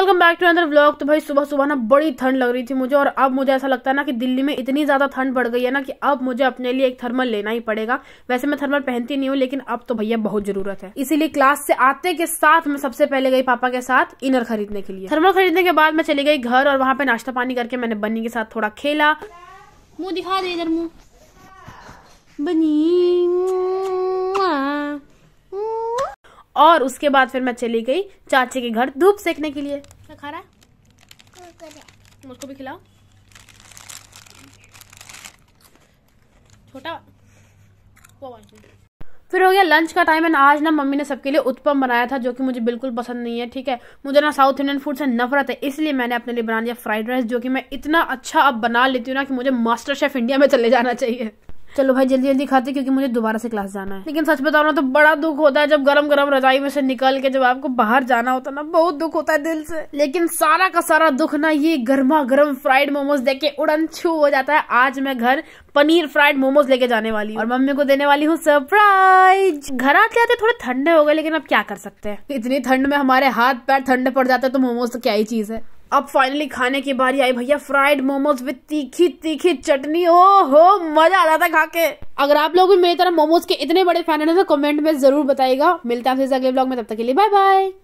welcome back to another vlog तो भाई सुबह सुबह ना बड़ी ठंड लग रही थी मुझे और अब मुझे ऐसा लगता है ना कि दिल्ली में इतनी ज़्यादा ठंड बढ़ गई है ना कि अब मुझे अपने लिए एक थर्मल लेना ही पड़ेगा वैसे मैं थर्मल पहनती नहीं हूँ लेकिन अब तो भैया बहुत जरूरत है इसीलिए क्लास से आते के साथ मैं सबसे पहले गई पापा के साथ इनर खरीदने के लिए थर्मल खरीदने के बाद मैं चली गई घर और वहाँ पे नाश्ता पानी करके मैंने बनी के साथ थोड़ा खेला मुँह दिखा दे इधर मुँह बनी और उसके बाद फिर मैं चली गई चाची के घर धूप सेकने के लिए क्या खा रहा है मुझको भी खिलाओ छोटा फिर हो गया लंच का टाइम एंड आज ना मम्मी ने सबके लिए उत्पम बनाया था जो कि मुझे बिल्कुल पसंद नहीं है ठीक है मुझे ना साउथ इंडियन फूड से नफरत है इसलिए मैंने अपने लिए बना लिया फ्राइड राइस जो कि मैं इतना अच्छा अब बना लेती हूँ ना कि मुझे मास्टर शेफ इंडिया में चले जाना चाहिए चलो भाई जल्दी जल्दी खाते क्योंकि मुझे दोबारा से क्लास जाना है लेकिन सच बताओ ना तो बड़ा दुख होता है जब गरम गरम रजाई में से निकल के जब आपको बाहर जाना होता ना बहुत दुख होता है दिल से लेकिन सारा का सारा दुख ना ये गर्मा गर्म फ्राइड मोमोज देख के उड़न छू हो जाता है आज मैं घर पनीर फ्राइड मोमोज लेके जाने वाली हूँ और मम्मी को देने वाली हूँ सरप्राइज घर आते आते थोड़े ठंडे हो गए लेकिन अब क्या कर सकते हैं इतनी ठंड में हमारे हाथ पैर ठंडे पड़ जाते हैं तो मोमोज तो क्या ही चीज है अब फाइनली खाने की बारी आई भैया फ्राइड मोमोज विद तीखी तीखी चटनी ओ हो मजा आ रहा था खा के अगर आप लोग भी मेरी तरह मोमोज के इतने बड़े फैन है तो कमेंट में जरूर बताएगा मिलता है आपसे अगले ब्लॉग में तब तक के लिए बाय बाय